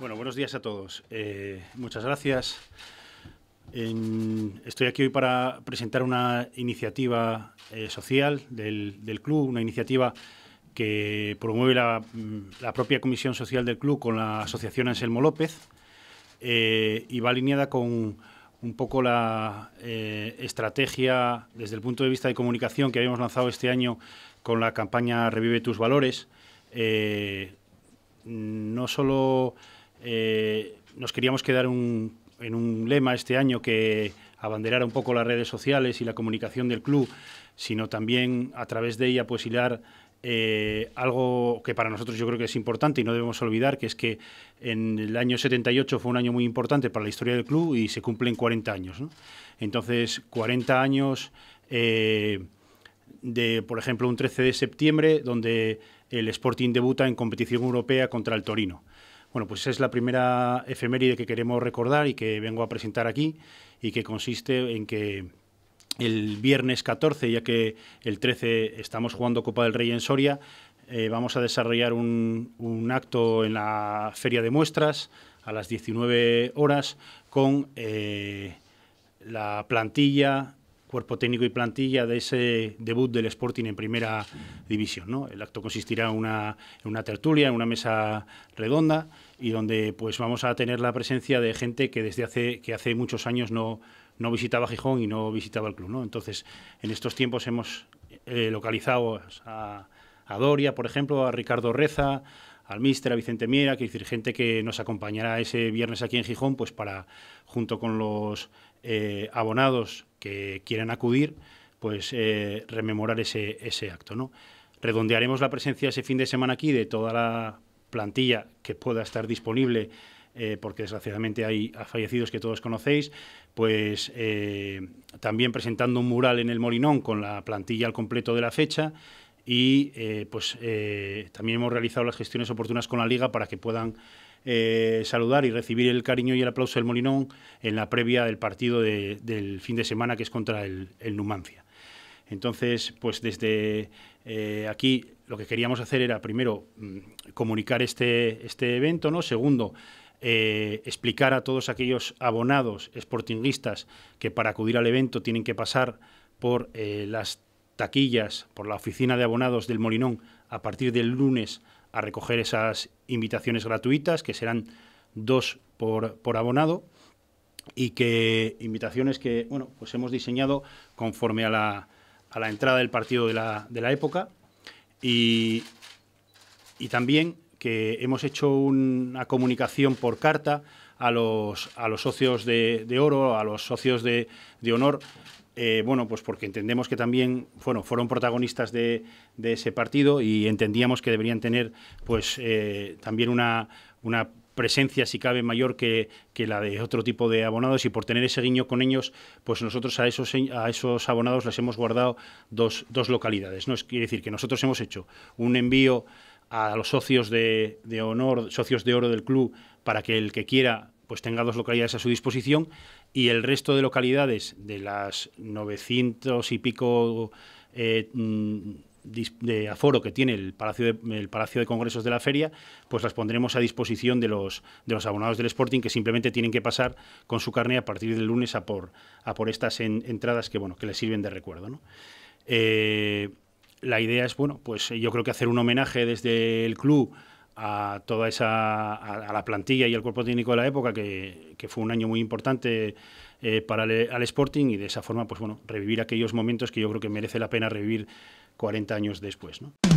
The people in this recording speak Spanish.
Bueno, buenos días a todos. Eh, muchas gracias. estoy aquí hoy para presentar una iniciativa eh, social del, club, una iniciativa que promueve mm, la, propia Comisión Social del Club con la Asociación Anselmo López eh, y va alineada con un poco la estrategia desde el punto de vista de comunicación que habíamos lanzado este año con la campaña Revive tus valores. no solo eh, nos queríamos quedar en un lema este año que abanderara un poco las redes sociales y la comunicación del club, sino también a través de ella pues hilar eh, algo que para nosotros yo creo que es importante y no debemos olvidar, que es que en el año 78 fue un año muy importante para la historia del club y se cumplen 40 años. Entonces, 40 años eh, de, por ejemplo, un 13 de septiembre, donde el Sporting debuta en competición europea contra el Torino. Bueno, pues esa es la primera efeméride que queremos recordar y que vengo a presentar aquí y que consiste en que el viernes 14, ya que el 13 estamos jugando Copa del Rey en Soria, eh, vamos a desarrollar un, acto en la Feria de Muestras a las 19 horas con eh, la plantilla cuerpo técnico y plantilla de ese debut del Sporting en primera división. ¿no? El acto consistirá en una, una tertulia, en una mesa redonda y donde pues vamos a tener la presencia de gente que desde hace, que hace muchos años no, no visitaba Gijón y no visitaba el club. ¿no? Entonces, en estos tiempos hemos eh, localizado a, Doria, por ejemplo, a Ricardo Reza, al míster, a Vicente Miera, que es decir, gente que nos acompañará ese viernes aquí en Gijón, pues para, junto con los eh, abonados que quieran acudir, pues eh, rememorar ese, acto. ¿no? Redondearemos la presencia ese fin de semana aquí de toda la plantilla que pueda estar disponible, eh, porque desgraciadamente hay fallecidos que todos conocéis, pues también presentando un mural en el Molinón con la plantilla al completo de la fecha y pues también hemos realizado las gestiones oportunas con la Liga para que puedan eh, saludar y recibir el cariño y el aplauso del Molinón en la previa del partido del fin de semana que es contra el, Numancia. Entonces, pues desde eh, aquí lo que queríamos hacer era, primero, mm, comunicar este, este, evento, ¿no? Segundo, eh, explicar a todos aquellos abonados ...esportinguistas... que para acudir al evento tienen que pasar por las taquillas, por la oficina de abonados del Molinón a partir del lunes a recoger esas invitaciones gratuitas, que serán dos por, abonado, y que invitaciones que bueno, pues hemos diseñado conforme a la, a la entrada del partido de la, de la época. Y, también que hemos hecho una comunicación por carta a los, a los socios de, oro, a los socios de, de honor, eh, bueno, pues porque entendemos que también bueno, fueron protagonistas de, ese partido y entendíamos que deberían tener pues eh, también una, presencia, si cabe, mayor que, la de otro tipo de abonados y por tener ese guiño con ellos, pues nosotros a esos, abonados les hemos guardado dos, localidades. ¿no? Es, quiere decir que nosotros hemos hecho un envío a los socios de honor, socios de oro del club, para que el que quiera pues tenga dos localidades a su disposición y el resto de localidades de las 900 y pico eh, mm, de aforo que tiene el Palacio de, Palacio de Congresos de la Feria, pues las pondremos a disposición de los, de los abonados del Sporting que simplemente tienen que pasar con su carne a partir del lunes a por, a por estas entradas que, bueno, que les sirven de recuerdo. ¿no? Eh, la idea es, bueno, pues yo creo que hacer un homenaje desde el club a toda esa a, la plantilla y al cuerpo técnico de la época, que, fue un año muy importante eh, para el al Sporting y de esa forma, pues bueno, revivir aquellos momentos que yo creo que merece la pena revivir 40 años después. ¿no?